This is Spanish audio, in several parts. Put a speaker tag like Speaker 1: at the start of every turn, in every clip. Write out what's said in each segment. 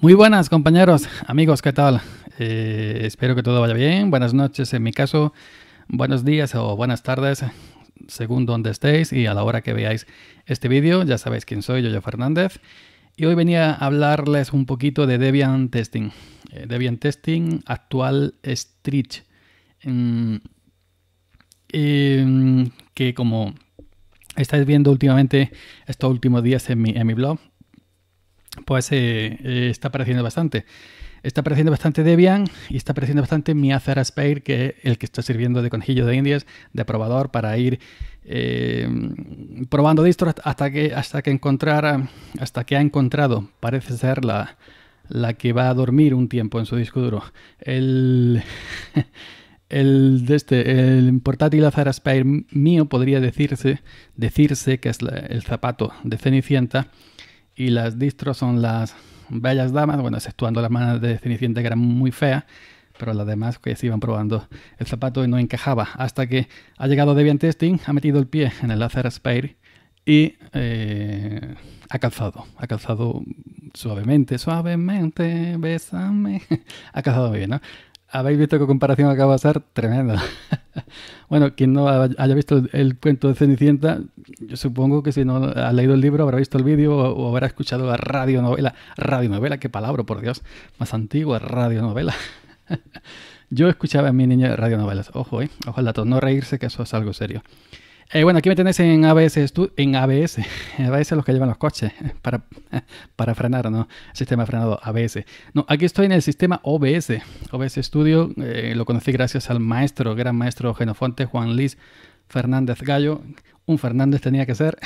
Speaker 1: Muy buenas compañeros, amigos, ¿qué tal? Eh, espero que todo vaya bien. Buenas noches en mi caso, buenos días o buenas tardes, según donde estéis y a la hora que veáis este vídeo. Ya sabéis quién soy, yo Fernández. Y hoy venía a hablarles un poquito de Debian Testing. Eh, Debian Testing actual Street, mm, em, que como estáis viendo últimamente estos últimos días en mi blog, pues eh, eh, está apareciendo bastante. Está apareciendo bastante Debian y está apareciendo bastante mi Azara que es el que está sirviendo de conejillo de indias, de probador, para ir eh, probando distros hasta que, hasta que encontrara hasta que ha encontrado, parece ser la, que va a dormir un tiempo en su disco duro. El, el, este, el portátil Azara mío podría decirse, decirse que es el zapato de Cenicienta y las distros son las bellas damas, bueno, exceptuando las manos de Cenicienta que eran muy feas, pero las demás que se iban probando el zapato y no encajaba, hasta que ha llegado Debian Testing, ha metido el pie en el láser Spire y eh, ha calzado, ha calzado suavemente, suavemente, besame, ha calzado muy bien, ¿no? habéis visto que comparación acaba de ser tremenda. bueno, quien no haya visto el, cuento de Cenicienta, yo supongo que si no ha leído el libro, habrá visto el vídeo o, habrá escuchado la radionovela. Radionovela, qué palabra, por Dios, más antigua, radionovela. yo escuchaba en mi niña radionovelas. Ojo, eh, ojo al dato, no reírse que eso es algo serio. Eh, bueno, aquí me tenés en ABS, en ABS, ABS los que llevan los coches para, para frenar, ¿no? Sistema frenado ABS. No, aquí estoy en el sistema OBS, OBS Studio, eh, lo conocí gracias al maestro, gran maestro genofonte Juan Luis Fernández Gallo, un Fernández tenía que ser,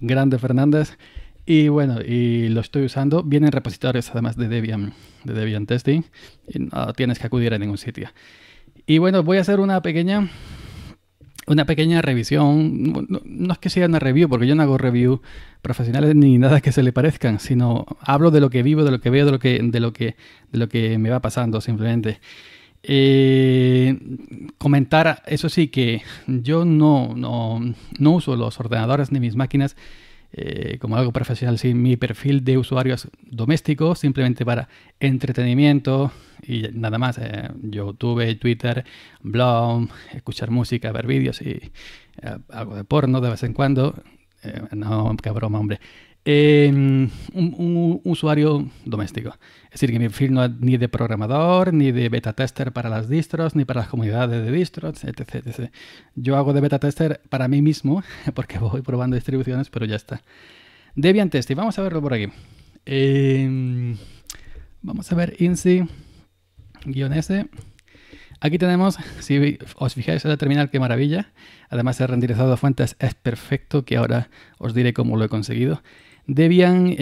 Speaker 1: grande Fernández, y bueno, y lo estoy usando. Vienen repositorios además de Debian, de Debian Testing. no tienes que acudir a ningún sitio. Y bueno, voy a hacer una pequeña una pequeña revisión, no, es que sea una review, porque yo no hago review profesionales ni nada que se le parezcan, sino hablo de lo que vivo, de lo que veo, de lo que, de lo que, lo que me va pasando simplemente. Eh, comentar, eso sí, que yo no, no, no uso los ordenadores ni mis máquinas eh, como algo profesional, sí, mi perfil de usuarios domésticos, simplemente para entretenimiento y nada más. Eh, YouTube, Twitter, blog, escuchar música, ver vídeos y eh, algo de porno de vez en cuando. no, qué broma, hombre un, usuario doméstico. Es decir, que mi perfil no es ni de programador, ni de beta tester para las distros, ni para las comunidades de distros, etc, Yo hago de beta tester para mí mismo, porque voy probando distribuciones, pero ya está. Debian test y vamos a verlo por aquí. Em, vamos a ver INSI-S. Aquí tenemos, si os fijáis en la terminal, qué maravilla. Además, el renderizado fuentes es perfecto, que ahora os diré cómo lo he conseguido. Debian,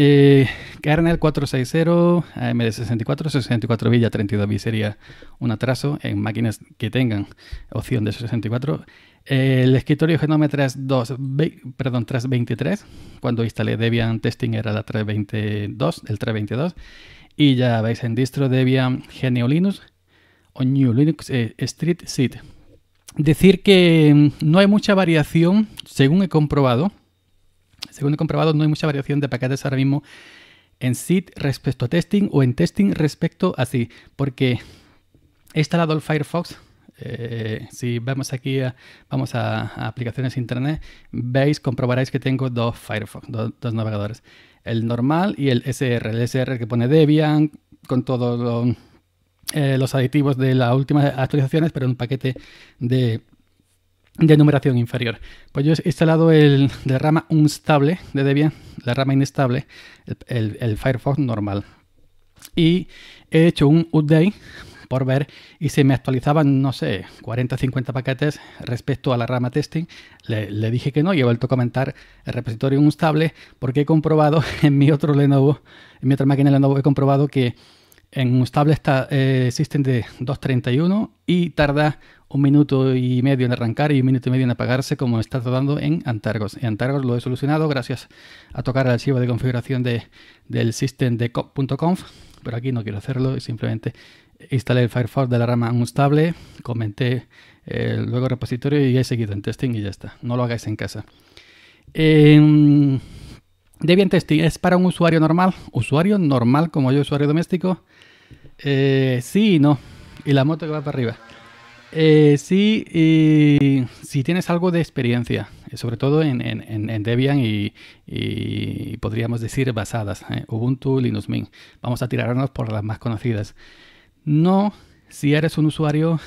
Speaker 1: kernel 460, AMD64, 64 Villa, 32 b sería un atraso en máquinas que tengan opción de 64. El escritorio Genome 32, perdón, 323, cuando instalé Debian Testing era la 322, el 322. Y ya veis en distro Debian Genio Linux o New Linux eh, Street Seed. Decir que mm, no hay mucha variación, según he comprobado, según he comprobado, no hay mucha variación de paquetes ahora mismo en SID respecto a testing o en testing respecto a SID, porque he instalado el Firefox. Eh, si vamos aquí, eh, vamos a, aplicaciones internet, veis, comprobaréis que tengo dos Firefox, dos navegadores. El normal y el SR. El SR que pone Debian con todos eh, los aditivos de las últimas actualizaciones, pero en un paquete de de numeración inferior. Pues yo he instalado el de rama unstable de Debian, la rama inestable, el, Firefox normal. Y he hecho un update por ver y se me actualizaban, no sé, 40 50 paquetes respecto a la rama testing. Le, le, dije que no y he vuelto a comentar el repositorio unstable porque he comprobado en mi otro Lenovo, en mi otra máquina Lenovo, he comprobado que en stable está, el eh, existen de 2.31 y tarda un minuto y medio en arrancar y un minuto y medio en apagarse como está tardando en Antargos. En Antargos lo he solucionado gracias a tocar el archivo de configuración de, del system de cop.conf, pero aquí no quiero hacerlo, simplemente instalé el Firefox de la rama unstable, comenté eh, el luego repositorio y he seguido en testing y ya está. No lo hagáis en casa. Em, Debian Testing, es para un usuario normal, usuario normal como yo, usuario doméstico. Eh, sí y no. Y la moto que va para arriba. Eh, sí, y si tienes algo de experiencia, eh, sobre todo en, Debian y, podríamos decir basadas, Ubuntu, Linux Mint, vamos a tirarnos por las más conocidas. No, si eres un usuario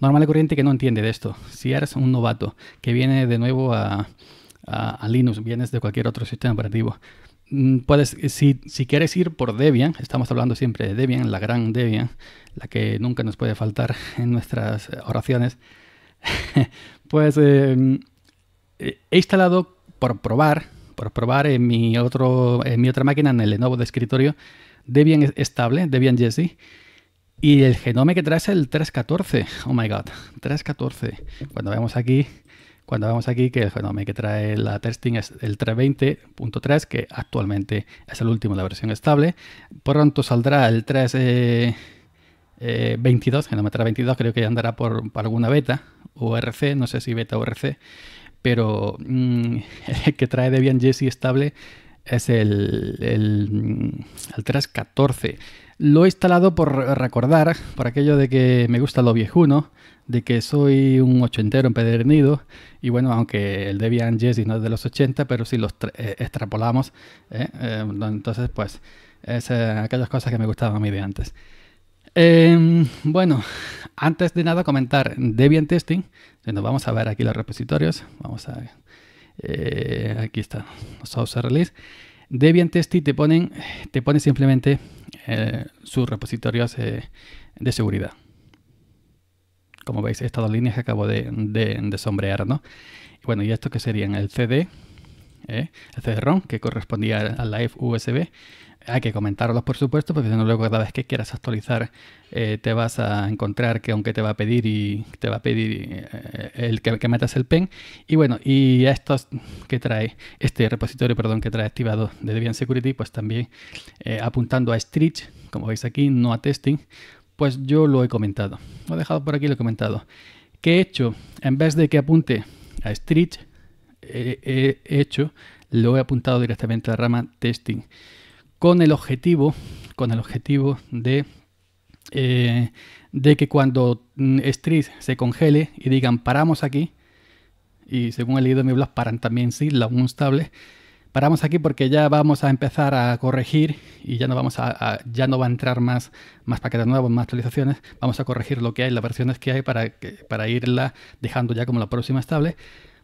Speaker 1: normal y corriente que no entiende de esto, si eres un novato que viene de nuevo a, a, Linux, vienes de cualquier otro sistema operativo. Mm, puedes, si, quieres ir por Debian, estamos hablando siempre de Debian, la gran Debian, la que nunca nos puede faltar en nuestras oraciones, pues em, he instalado por probar, por probar en mi, otro, en mi otra máquina, en el Lenovo de escritorio, Debian estable, Debian Jesse y el genome que trae es el 314. Oh my god, 314. Cuando vemos aquí cuando vemos aquí que el fenómeno que trae la testing es el 320.3, que actualmente es el último de la versión estable. Pronto saldrá el 3... Eh, eh, 22, trae 22, creo que ya andará por, alguna beta, o RC, no sé si beta o RC, pero el mm, que trae Debian Jesse estable es el, el, mm, el, 3.14. Lo he instalado por recordar, por aquello de que me gusta lo viejuno, de que soy un ochentero empedernido y bueno, aunque el Debian Jesse no es de los 80, pero si los eh, extrapolamos, ¿eh? Eh, entonces pues es aquellas cosas que me gustaban a mí de antes. Em, bueno, antes de nada comentar Debian Testing, nos vamos a ver aquí los repositorios, vamos a... aquí está, source release. Debian Testing te, ponen, te pone simplemente sus repositorios de seguridad como veis, estas dos líneas que acabo de, sombrear, ¿no? Bueno, y esto que serían el CD, ¿eh? el CD-ROM, que correspondía al Live USB. Hay que comentarlos, por supuesto, porque luego cada vez que quieras actualizar, eh, te vas a encontrar que aunque te va a pedir y te va a pedir eh, el que, metas el pen. Y bueno, y estos que trae, este repositorio, perdón, que trae activado de Debian Security, pues también apuntando a Stretch, como veis aquí, no a testing, pues yo lo he comentado. Lo he dejado por aquí, lo he comentado. ¿Qué he hecho? En vez de que apunte a Street, he hecho, lo he apuntado directamente a la rama testing. Con el objetivo, con el objetivo de, eh, que cuando mm, Street se congele y digan paramos aquí, y según he leído mi blog, paran también sí, la unstable, Paramos aquí porque ya vamos a empezar a corregir y ya no vamos a, ya no va a entrar más, más paquetes nuevos, más actualizaciones. Vamos a corregir lo que hay, las versiones que hay para, para irla dejando ya como la próxima estable.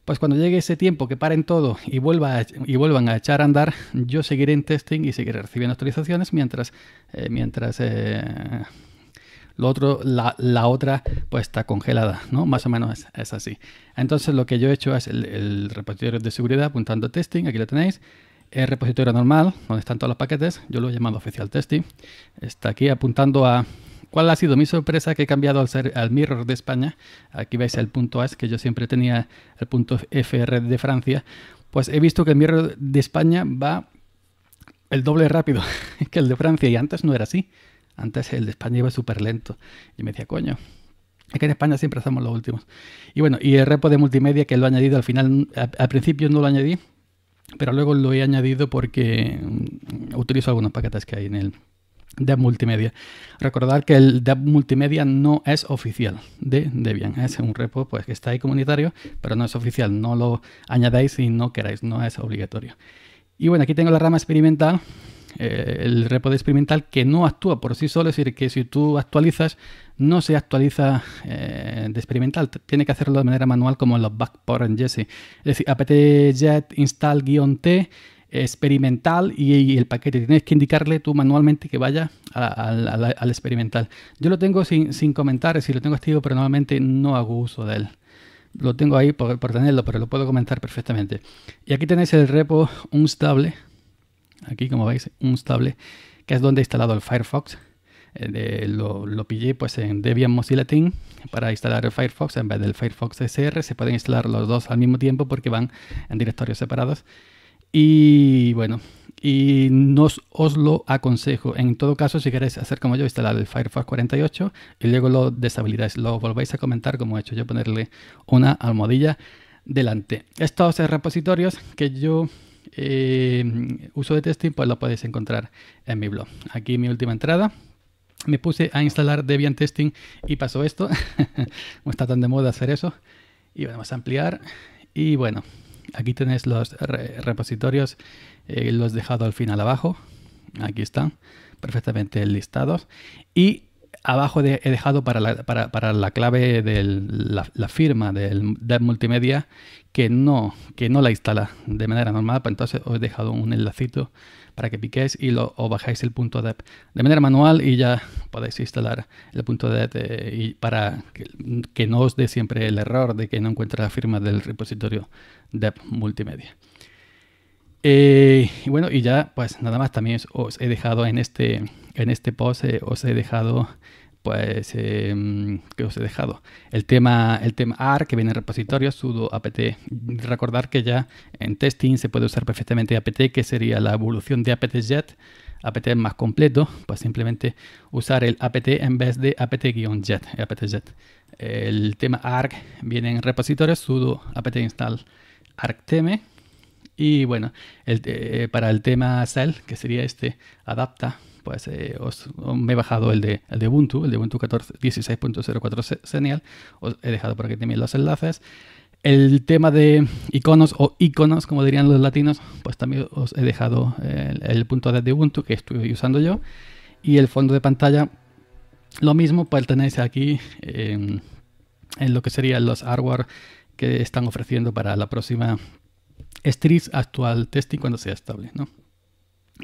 Speaker 1: Pues cuando llegue ese tiempo que paren todo y, vuelva y vuelvan a echar a andar, yo seguiré en testing y seguiré recibiendo actualizaciones mientras, eh, mientras eh, lo otro, la, otra pues está congelada, ¿no? Más o menos es, así. Entonces lo que yo he hecho es el, repositorio de seguridad apuntando testing, aquí lo tenéis. El repositorio normal, donde están todos los paquetes, yo lo he llamado oficial testing, está aquí apuntando a cuál ha sido mi sorpresa que he cambiado al, ser, al mirror de España. Aquí veis el punto AS, que yo siempre tenía el punto FR de Francia. Pues he visto que el mirror de España va el doble rápido que el de Francia y antes no era así. Antes el de España iba súper lento. Y me decía, coño, es que en España siempre hacemos los últimos. Y bueno, y el repo de multimedia que lo he añadido al final, al principio no lo añadí, pero luego lo he añadido porque mm, utilizo algunos paquetes que hay en el de Multimedia. Recordar que el de Multimedia no es oficial de Debian, es un repo pues, que está ahí comunitario, pero no es oficial, no lo añadáis si no queráis, no es obligatorio. Y bueno, aquí tengo la rama experimental eh, el repo de experimental que no actúa por sí solo, es decir, que si tú actualizas, no se actualiza eh, de experimental, tiene que hacerlo de manera manual como en los backport en Jesse. Es decir, apt-get install-t experimental y, el paquete. Tienes que indicarle tú manualmente que vaya al experimental. Yo lo tengo sin, comentar, si lo tengo activo, pero normalmente no hago uso de él lo tengo ahí por, por, tenerlo, pero lo puedo comentar perfectamente. Y aquí tenéis el repo unstable, Aquí como veis un stable que es donde he instalado el Firefox. Eh, lo, pillé pues en Debian Mozilla Team para instalar el Firefox en vez del Firefox SR. Se pueden instalar los dos al mismo tiempo porque van en directorios separados. Y bueno, y no os lo aconsejo. En todo caso, si queréis hacer como yo, instalar el Firefox 48 y luego lo deshabilitáis. Lo volvéis a comentar como he hecho yo, ponerle una almohadilla delante. Estos repositorios que yo eh, uso de testing, pues lo podéis encontrar en mi blog. Aquí mi última entrada. Me puse a instalar Debian Testing y pasó esto. no está tan de moda hacer eso. Y vamos a ampliar. Y bueno, aquí tenéis los repositorios. Eh, los he dejado al final abajo. Aquí están perfectamente listados. Y abajo he dejado para la, clave de la, firma del Dev Multimedia que no, que no la instala de manera normal, pues entonces os he dejado un enlacito para que piquéis y lo, bajáis el punto .deb de manera manual y ya podéis instalar el punto de eh, y para que, no os dé siempre el error de que no encuentra la firma del repositorio Dev Multimedia. Eh, y bueno, y ya pues nada más también os he dejado en este, en este post, eh, os he dejado pues em, que os he dejado el tema el tema AR que viene en repositorio sudo apt recordar que ya en testing se puede usar perfectamente apt que sería la evolución de apt-get apt más completo pues simplemente usar el apt en vez de apt jet apt el tema arc viene en repositorio sudo apt install arctm y bueno, eh, para el tema Cell, que sería este adapta, pues eh, os, me he bajado el de, Ubuntu, el de Ubuntu 16.04 senial os he dejado por aquí también los enlaces. El tema de iconos o iconos, como dirían los latinos, pues también os he dejado eh, el, punto de Ubuntu que estoy usando yo. Y el fondo de pantalla, lo mismo, pues tenéis aquí en, en lo que serían los hardware que están ofreciendo para la próxima strings actual testing cuando sea estable. ¿no?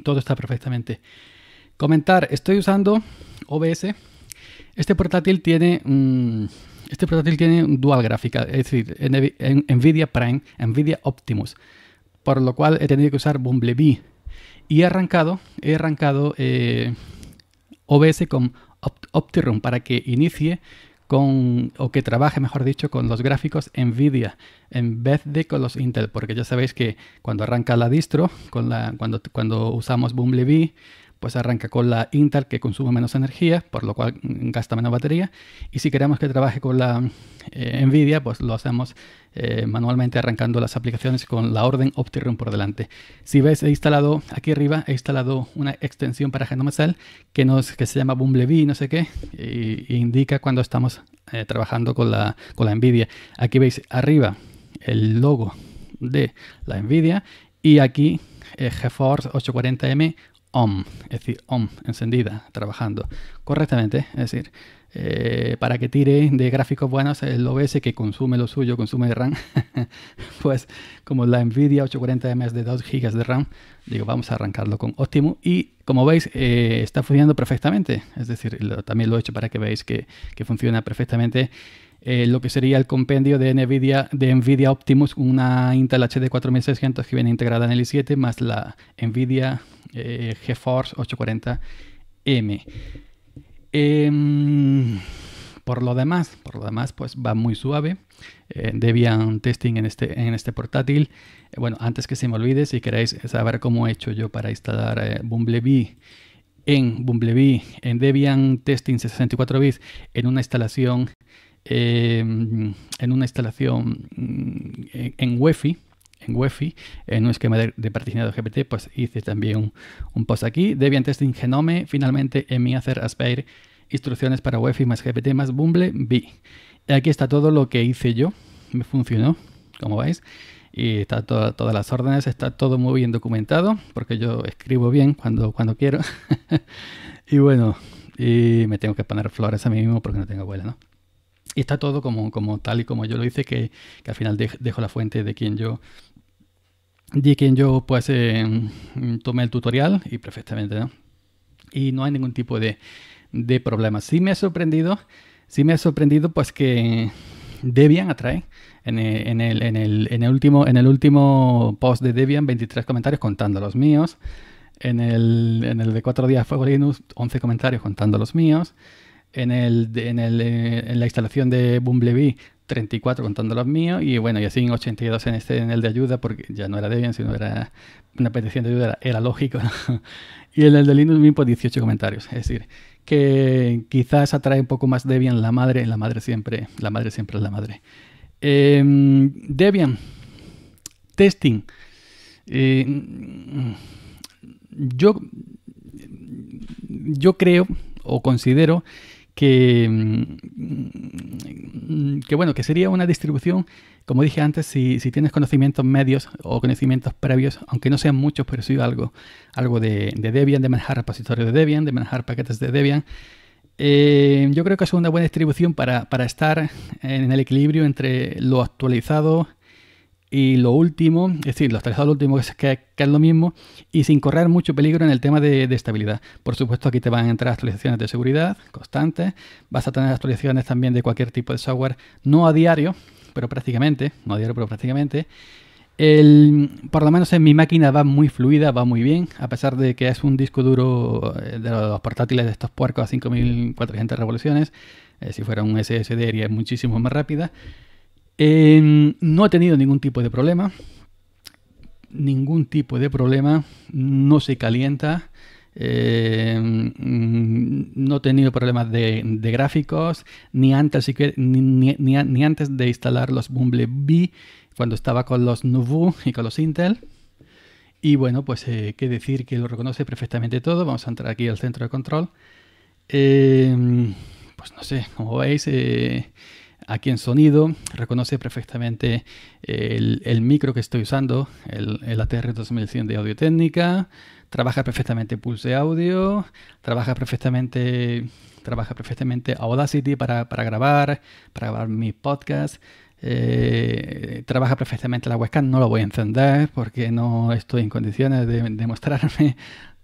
Speaker 1: Todo está perfectamente. Comentar, estoy usando OBS. Este portátil tiene este portátil tiene dual gráfica, es decir, NVIDIA Prime, NVIDIA Optimus, por lo cual he tenido que usar Bumblebee. Y he arrancado, he arrancado eh, OBS con Optirum para que inicie o que trabaje, mejor dicho, con los gráficos NVIDIA en vez de con los Intel, porque ya sabéis que cuando arranca la distro, con la, cuando, cuando usamos Bumblebee pues arranca con la Intel que consume menos energía, por lo cual gasta menos batería. Y si queremos que trabaje con la eh, Nvidia, pues lo hacemos eh, manualmente arrancando las aplicaciones con la orden OptiRun por delante. Si ves, he instalado aquí arriba, he instalado una extensión para Shell que, nos, que se llama Bumblebee, no sé qué, e, indica cuando estamos eh, trabajando con la, con la Nvidia. Aquí veis arriba el logo de la Nvidia y aquí GeForce 840M es decir, encendida, trabajando correctamente, es decir, eh, para que tire de gráficos buenos el OBS que consume lo suyo, consume RAM, pues como la Nvidia 840 ms de 2 GB de RAM, digo, vamos a arrancarlo con óptimo y como veis eh, está funcionando perfectamente, es decir, también lo he hecho para que veáis que, que funciona perfectamente eh, lo que sería el compendio de NVIDIA, de NVIDIA Optimus, una Intel HD 4600 que viene integrada en el i7, más la NVIDIA eh, GeForce 840M. Em, por lo demás, por lo demás, pues va muy suave. Eh, Debian testing en este, en este portátil. bueno, antes que se me olvide, si queréis saber cómo he hecho yo para instalar Bumblebee en Bumblebee, en Debian testing 64 bits, en una instalación Em, en una instalación mm, en, UEFI, en en un esquema de, de GPT, pues hice también un, post aquí. Debian Testing Genome, finalmente en mi hacer Aspire, instrucciones para UEFI más GPT más Bumble, vi. Aquí está todo lo que hice yo, me funcionó, como veis. Y está todas las órdenes, está todo muy bien documentado, porque yo escribo bien cuando, cuando quiero. y bueno, y me tengo que poner flores a mí mismo porque no tengo abuela, ¿no? Y está todo como, tal y como yo lo hice, que, al final dejo la fuente de quien yo de quien yo pues em, tomé el tutorial y perfectamente, ¿no? Y no hay ningún tipo de, de problema. Sí me ha sorprendido, sí me ha sorprendido pues que Debian atrae en el, en el, en el, en el último, en el último post de Debian 23 comentarios contando los míos. En el, de 4 días Fuego Linux, 11 comentarios contando los míos en, el, en, el, eh, en la instalación de Bumblebee 34 contando los míos y bueno, y así en 82 en este en el de ayuda porque ya no era Debian, sino era una petición de ayuda, era, lógico. Y en el de Linux mismo 18 pues, comentarios, es decir, que quizás atrae un poco más Debian la madre, la madre siempre, la madre siempre es la madre. Em, Debian testing. Eh, yo yo creo o considero que, mm, que, bueno, que sería una distribución, como dije antes, si, si, tienes conocimientos medios o conocimientos previos, aunque no sean muchos, pero sí algo, algo de, de Debian, de manejar repositorios de Debian, de manejar paquetes de Debian. Eh, yo creo que es una buena distribución para, para, estar en el equilibrio entre lo actualizado, y lo último, es decir, los tres lo último que, es lo mismo y sin correr mucho peligro en el tema de, estabilidad. Por supuesto, aquí te van a entrar actualizaciones de seguridad constantes, vas a tener actualizaciones también de cualquier tipo de software, no a diario, pero prácticamente, no a diario, pero prácticamente. por lo menos en mi máquina va muy fluida, va muy bien, a pesar de que es un disco duro eh, de los portátiles de estos puercos a 5400 revoluciones. Eh, si fuera un SSD sería muchísimo más rápida. Em, no he tenido ningún tipo de problema. Ningún tipo de problema. No se calienta. Em, no he tenido problemas de, gráficos, ni antes, antes de instalar los Bumblebee, cuando estaba con los Nuvu y con los Intel. Y bueno, pues eh, qué que decir que lo reconoce perfectamente todo. Vamos a entrar aquí al centro de control. Em, pues no sé, como veis, eh, Aquí en sonido reconoce perfectamente el, micro que estoy usando, el, el ATR 2100 de audio técnica. Trabaja perfectamente Pulse Audio, trabaja perfectamente, trabaja perfectamente Audacity para, grabar, para grabar mi podcast. Eh, trabaja perfectamente la webcam, no lo voy a encender porque no estoy en condiciones de, de mostrarme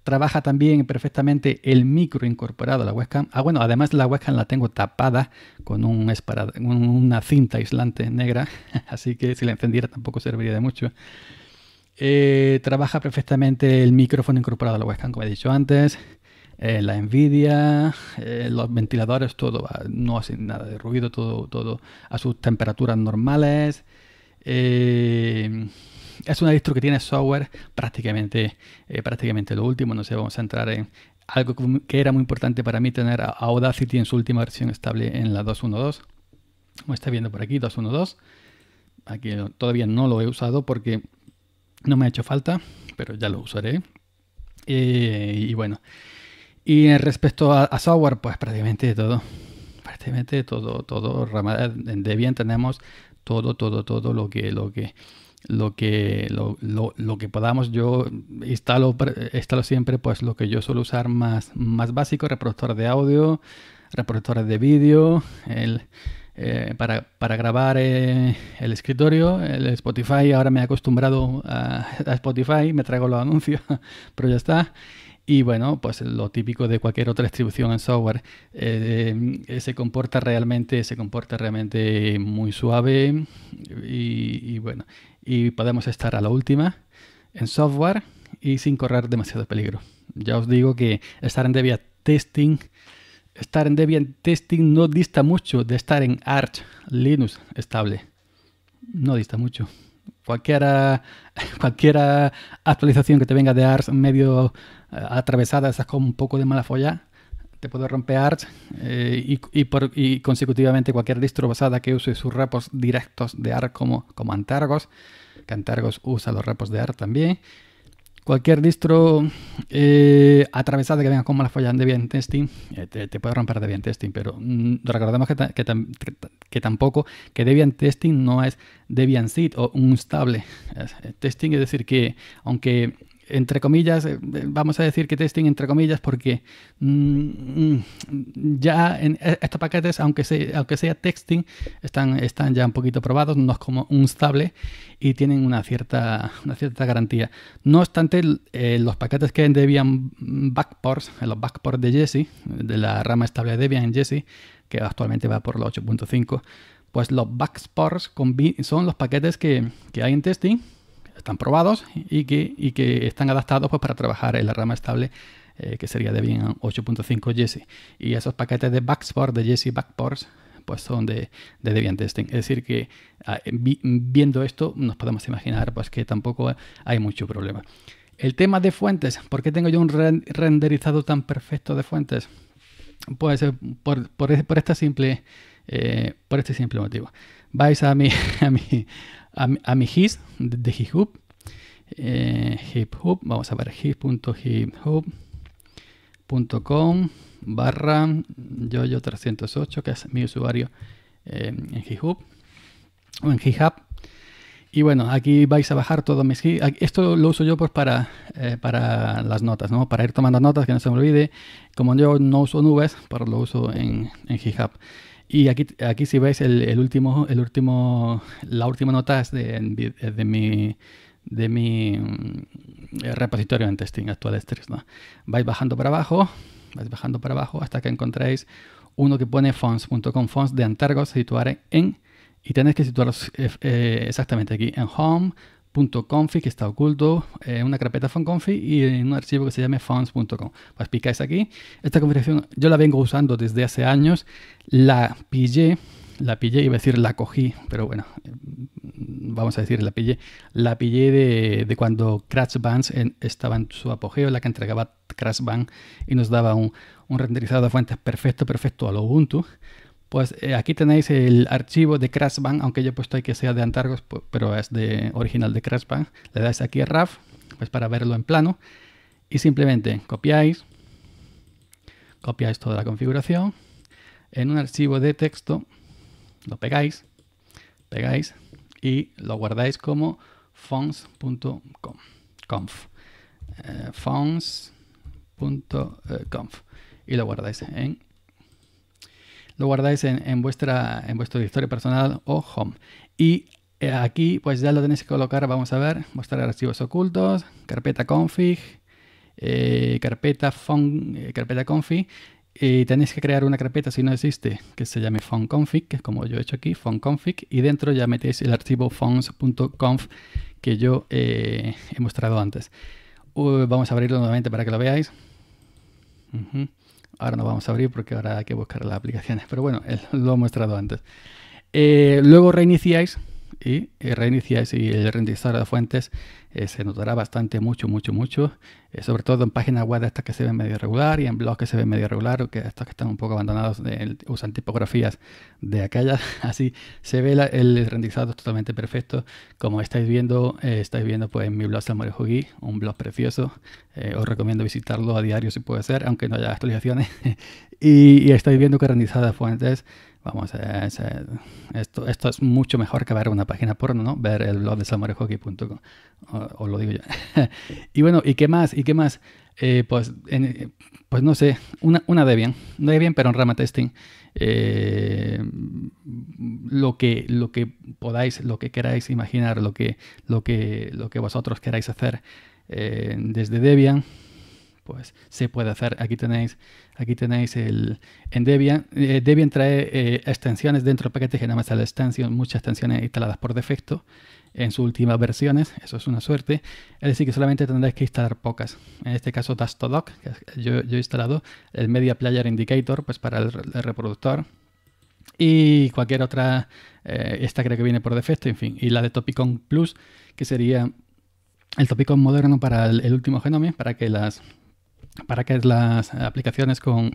Speaker 1: trabaja también perfectamente el micro incorporado a la webcam. Ah, bueno, además la webcam la tengo tapada con un una cinta aislante negra, así que si la encendiera tampoco serviría de mucho. Eh, trabaja perfectamente el micrófono incorporado a la webcam, como he dicho antes. Eh, la Nvidia, eh, los ventiladores, todo no hace nada de ruido, todo, todo a sus temperaturas normales. Eh, es una distro que tiene software prácticamente, eh, prácticamente lo último. No sé, vamos a entrar en algo que era muy importante para mí tener Audacity en su última versión estable en la 2.1.2. Como está viendo por aquí, 2.1.2. Aquí todavía no lo he usado porque no me ha hecho falta, pero ya lo usaré. Eh, y bueno, y respecto a, software, pues prácticamente todo prácticamente todo, todo Debian tenemos todo, todo, todo lo que, lo que, lo que, lo, lo, que podamos. Yo instalo, siempre pues lo que yo suelo usar más, más básico, reproductor de audio, reproductor de vídeo, eh, para, grabar eh, el escritorio, el Spotify, ahora me he acostumbrado a, a Spotify, me traigo los anuncios, pero ya está. Y bueno, pues lo típico de cualquier otra distribución en software, eh, eh, se comporta realmente, se comporta realmente muy suave y, bueno, y podemos estar a la última en software y sin correr demasiado peligro. Ya os digo que estar en Debian Testing, estar en Debian Testing no dista mucho de estar en Arch Linux estable. No dista mucho. Cualquiera, cualquiera actualización que te venga de Arch medio eh, atravesada, esas con un poco de mala folla, te puede romper ARCH eh, y, por, consecutivamente cualquier distro basada que use sus repos directos de ar como, como Antargos, que Antargos usa los repos de ar también. Cualquier distro eh, atravesada que venga con mala folla en Debian testing, eh, te, puede romper Debian testing, pero mm, recordemos que, que, tampoco, que Debian testing no es Debian seed o un stable testing, es decir, que aunque entre comillas, eh, vamos a decir que testing entre comillas, porque mm, mm, ya en e, estos paquetes, aunque sea, aunque sea texting, están, están ya un poquito probados, no es como un stable y tienen una cierta, una cierta garantía. No obstante, eh, los paquetes que en Debian backports, en eh, los backports de Jesse, de la rama estable de Debian en Jesse, que actualmente va por la 8.5, pues los backports son los paquetes que, que hay en testing están probados y que, y que están adaptados pues, para trabajar en la rama estable eh, que sería Debian 8.5 Jessie. Y esos paquetes de backport, de Jesse backports, pues son de, de, Debian Testing. Es decir, que ah, eh, viendo esto nos podemos imaginar pues, que tampoco hay mucho problema. El tema de fuentes, porque tengo yo un renderizado tan perfecto de fuentes? Pues eh, por, por, por esta simple, por este simple motivo. Vais a mi, a mi, a mi his de GitHub. Eh, vamos a ver git.github.com barra yoyo308, que es mi usuario eh, en GitHub o en GitHub. Y bueno, aquí vais a bajar todo mis Esto lo uso yo pues para, eh, para las notas, ¿no? Para ir tomando notas, que no se me olvide. Como yo no uso nubes, pero pues, lo uso en, en GitHub. Y aquí, aquí si veis el, último, el último, la última nota es de, de mi de mi mm, repositorio en testing actual estrés. ¿no? Vais bajando para abajo, vais bajando para abajo hasta que encontréis uno que pone fonts.com, fonts de Antargos, situar en, y tenéis que situarlos eh, eh, exactamente aquí, en home, .confi que está oculto en eh, una carpeta confi y en un archivo que se llama fonts.com. Pues picáis aquí. Esta configuración yo la vengo usando desde hace años. La pillé, la pillé, iba a decir la cogí, pero bueno, mm, vamos a decir la pillé. La pillé de, cuando Crash Bands estaba en su apogeo, la que entregaba Crash Band y nos daba un, un renderizado de fuentes perfecto, perfecto a lo Ubuntu. Pues eh, aquí tenéis el archivo de CrashBank, aunque yo he puesto ahí que sea de Antargos, pero es de original de CrashBank. Le dais aquí a RAF, pues para verlo en plano. Y simplemente copiáis, copiáis toda la configuración. En un archivo de texto lo pegáis, pegáis y lo guardáis como fonts.conf. Eh, fonts.conf eh, y lo guardáis en lo guardáis en, vuestra, en vuestro directorio personal o home. Y eh, aquí pues ya lo tenéis que colocar, vamos a ver, mostrar archivos ocultos, carpeta config, eh, carpeta, font, eh, carpeta config. Y tenéis que crear una carpeta si no existe que se llame config que es como yo he hecho aquí, config y dentro ya metéis el archivo fonts.conf que yo he mostrado antes. vamos a abrirlo nuevamente para que lo veáis. Ahora no vamos a abrir porque ahora hay que buscar las aplicaciones. Pero bueno, lo he mostrado antes. Eh, luego reiniciáis y eh, reiniciáis y el renderizar de fuentes eh, se notará bastante, mucho, mucho, mucho. Eh, sobre todo en páginas web estas que se ven medio regular y en blogs que se ven medio regular o que estas que están un poco abandonados usan tipografías de aquellas. Así se ve el el renderizado totalmente perfecto. Como estáis viendo, estáis viendo pues en mi blog Samuel Juguí, un blog precioso. os recomiendo visitarlo a diario si puede ser, aunque no haya actualizaciones. y, estáis viendo que renderizada de fuentes Vamos, eh, esto, esto es mucho mejor que ver una página porno, ¿no? Ver el blog de salmorejockey.com, os lo digo yo. y bueno, ¿y qué más? ¿Y qué más? Eh, pues, eh, pues no sé, una, una Debian, no Debian, pero en Rama Testing. lo, que, lo que podáis, lo que queráis imaginar, lo que, lo que, lo que vosotros queráis hacer desde Debian pues se puede hacer. Aquí tenéis, aquí tenéis el en Debian. Eh, Debian trae eh, extensiones dentro del paquete que nada más la muchas extensiones instaladas por defecto en sus últimas versiones. Eso es una suerte. Es decir, que solamente tendréis que instalar pocas. En este caso, Dastodoc, que yo, he instalado, el Media Player Indicator, pues para el, reproductor. Y cualquier otra, eh, esta creo que viene por defecto, en fin. Y la de Topicon Plus, que sería el Topicon moderno para el, último genome, para que las para que las aplicaciones con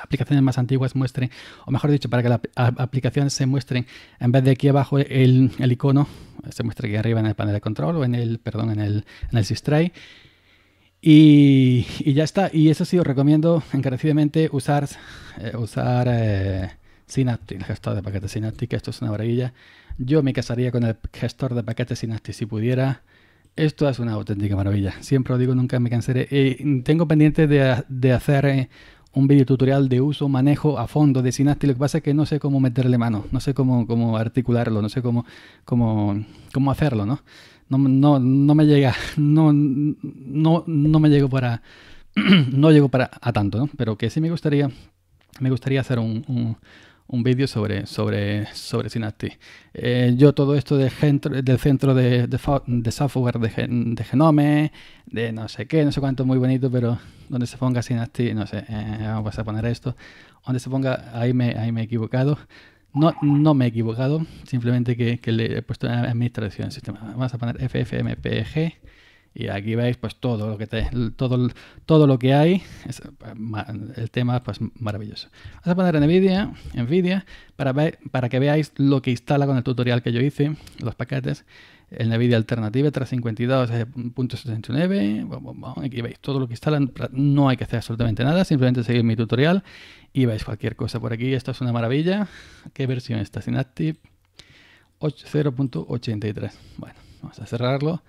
Speaker 1: aplicaciones más antiguas muestren, o mejor dicho, para que las aplicaciones se muestren, en vez de aquí abajo el, el, icono, se muestre aquí arriba en el panel de control o en el, perdón, en el, en el Y, ya está. Y eso sí, os recomiendo encarecidamente usar, eh, usar eh, Synaptic, el gestor de paquetes Synaptic, esto es una maravilla. Yo me casaría con el gestor de paquetes Synaptic si pudiera. Esto es una auténtica maravilla. Siempre lo digo, nunca me cansaré. Eh, tengo pendiente de, hacer eh, un video tutorial de uso, manejo a fondo de Sinasti. Lo que pasa es que no sé cómo meterle mano, no sé cómo, cómo articularlo, no sé cómo, cómo, hacerlo, ¿no? No, ¿no? no, me llega, no, no, no me llego para, no llego para a tanto, Pero que sí me gustaría, me gustaría hacer un un vídeo sobre, sobre, sobre Synaptic. Eh, yo todo esto del centro de, software de, de, Genome, de no sé qué, no sé cuánto, muy bonito, pero donde se ponga Synaptic, no sé, eh, vamos a poner esto, donde se ponga, ahí me, ahí me he equivocado. No, no me he equivocado, simplemente que, le he puesto en administración del sistema. Vamos a poner FFmpg y aquí veis pues todo lo que todo, todo lo que hay. el tema pues maravilloso. Vamos a poner Nvidia, para, para que veáis lo que instala con el tutorial que yo hice, los paquetes. El Nvidia Alternative 352.69. Aquí veis todo lo que instala, No hay que hacer absolutamente nada, simplemente seguir mi tutorial y veis cualquier cosa por aquí. Esto es una maravilla. ¿Qué versión está? active 0.83. Bueno, vamos a cerrarlo.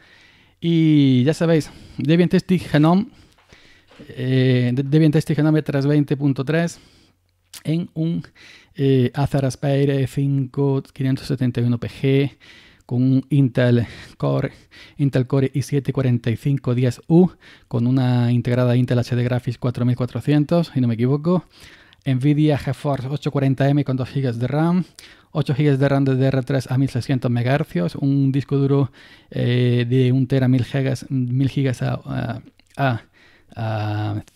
Speaker 1: Y ya sabéis, Debian Test Genome, eh, Debian 320.3 en un eh, Azar Aspire 5571PG con un Intel Core, Intel Core i7-4510U con una integrada Intel HD Graphics 4400, si no me equivoco. Nvidia GeForce 840M con 2 GB de RAM, 8 GB de RAM de dr 3 a 1600 MHz, un disco duro eh, de 1 tera 1000 1000 GB a,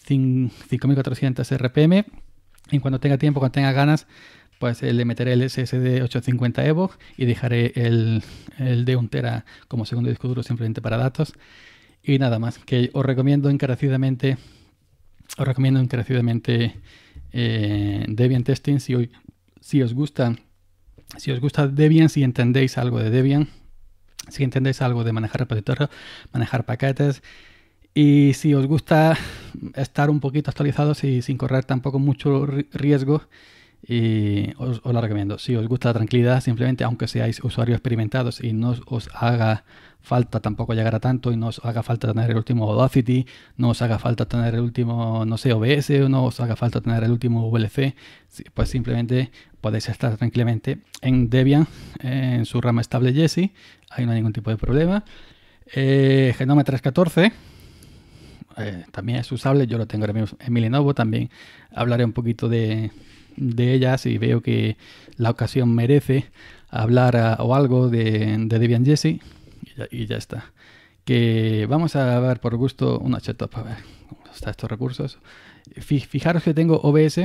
Speaker 1: 5400 RPM. Y cuando tenga tiempo, cuando tenga ganas, pues eh, le meteré el SSD 850 Evo y dejaré el, de 1 TB como segundo disco duro simplemente para datos. Y nada más, que os recomiendo encarecidamente, os recomiendo encarecidamente eh, Debian Testing si, si os gusta si os gusta Debian, si entendéis algo de Debian, si entendéis algo de manejar repositorios, manejar paquetes, y si os gusta estar un poquito actualizados y sin correr tampoco mucho riesgo, y os, lo recomiendo. Si os gusta la tranquilidad, simplemente aunque seáis usuarios experimentados y no os haga falta tampoco llegar a tanto y no os haga falta tener el último Audacity, no os haga falta tener el último, no sé, OBS o no os haga falta tener el último VLC, pues simplemente podéis estar tranquilamente en Debian, eh, en su rama estable Jesse. ahí no hay ningún tipo de problema. Eh, Genome 314 eh, también es usable, yo lo tengo en mi también hablaré un poquito de, de ella si veo que la ocasión merece hablar ah, o algo de, Debian Jesse. y ya, está. Que vamos a ver por gusto una setup a ver cómo están estos recursos. Fijaros que tengo OBS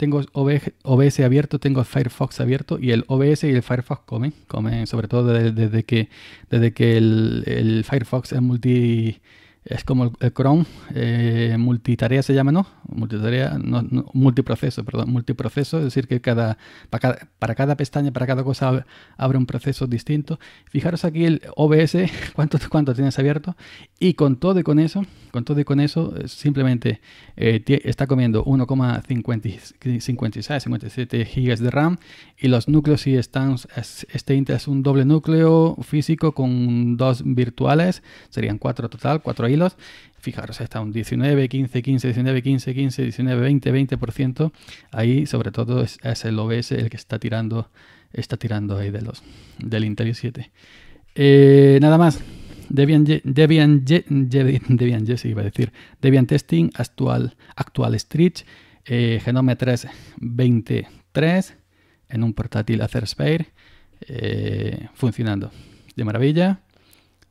Speaker 1: tengo OBS abierto, tengo Firefox abierto y el OBS y el Firefox comen, comen sobre todo desde, que, desde que el, el Firefox es multi es como el, Chrome, eh, multitarea se llama, ¿no? Multitarea, no, multiproceso, perdón, multiproceso, es decir, que cada para, cada para, cada pestaña, para cada cosa abre un proceso distinto. Fijaros aquí el OBS, cuánto, cuánto tienes abierto, y con todo y con eso, con todo y con eso, eh, simplemente eh, está comiendo 1,56, 57 GB de RAM, y los núcleos sí están, este Intel es un doble núcleo físico con dos virtuales, serían cuatro total, cuatro hilos. Fijaros, está un 19, 15, 15, 19, 15, 15, 19, 20, 20%. Ahí sobre todo es, es el OBS el que está tirando, está tirando ahí de los, del interior 7. Eh, nada más. Debian, Debian, Debian, Debian iba a decir. Debian Testing, Actual, actual street eh, Genome 3 en un portátil hacer Spare, eh, funcionando de maravilla.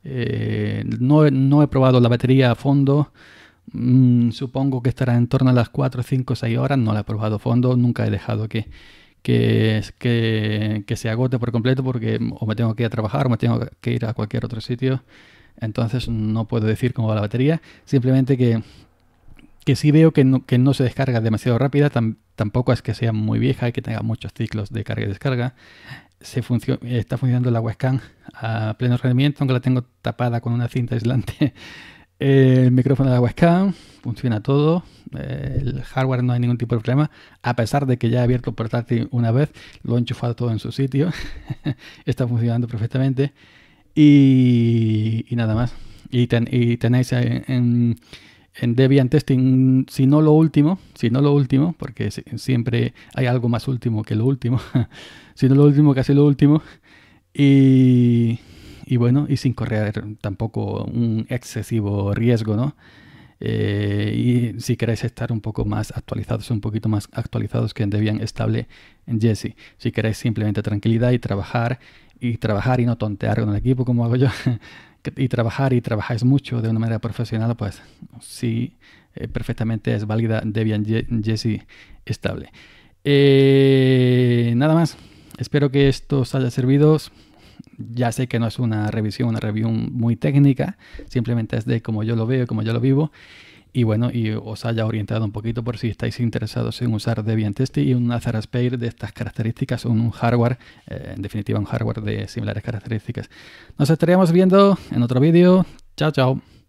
Speaker 1: Eh, no, he probado la batería a fondo. Mm, supongo que estará en torno a las 4, 5, 6 horas. No la he probado a fondo. Nunca he dejado que, que, se agote por completo porque o me tengo que ir a trabajar o me tengo que ir a cualquier otro sitio. Entonces no puedo decir cómo va la batería. Simplemente que, si sí veo que no, se descarga demasiado rápida. tampoco es que sea muy vieja y que tenga muchos ciclos de carga y descarga se está funcionando la webcam a pleno rendimiento, aunque la tengo tapada con una cinta aislante. Eh, el micrófono de la webcam funciona todo, eh, el hardware no hay ningún tipo de problema, a pesar de que ya he abierto el portátil una vez, lo he enchufado todo en su sitio, está funcionando perfectamente y, nada más. Y, tenéis en en Debian Testing, si no lo último, si no lo último, porque siempre hay algo más último que lo último, si no lo último, casi lo último, y, y, bueno, y sin correr tampoco un excesivo riesgo, ¿no? Eh, y si queréis estar un poco más actualizados, un poquito más actualizados que en Debian estable en Jesse Si queréis simplemente tranquilidad y trabajar y trabajar y no tontear con el equipo como hago yo, y trabajar y trabajáis mucho de una manera profesional, pues sí, eh, perfectamente es válida Debian Jessie estable. Eh, nada más, espero que esto os haya servido. Ya sé que no es una revisión, una review muy técnica, simplemente es de como yo lo veo, como yo lo vivo. Y bueno, y os haya orientado un poquito por si estáis interesados en usar Debian Testy y un Azure de estas características, un hardware, eh, en definitiva un hardware de similares características. Nos estaríamos viendo en otro vídeo. Chao, chao.